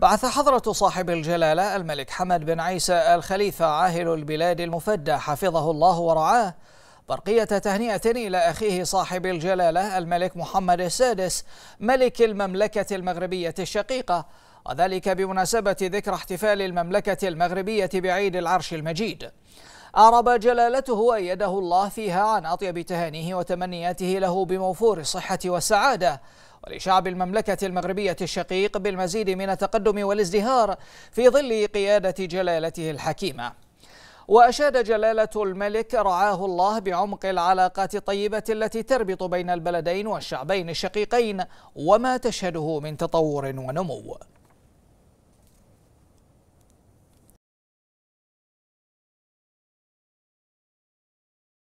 بعث حضرة صاحب الجلالة الملك حمد بن عيسى الخليفة عاهل البلاد المفدى حفظه الله ورعاه برقية تهنئة إلى أخيه صاحب الجلالة الملك محمد السادس ملك المملكة المغربية الشقيقة وذلك بمناسبة ذكرى احتفال المملكة المغربية بعيد العرش المجيد أعرب جلالته أيده الله فيها عن أطيب تهانيه وتمنياته له بموفور الصحة والسعادة ولشعب المملكة المغربية الشقيق بالمزيد من التقدم والازدهار في ظل قيادة جلالته الحكيمة وأشاد جلالة الملك رعاه الله بعمق العلاقات الطيبة التي تربط بين البلدين والشعبين الشقيقين وما تشهده من تطور ونمو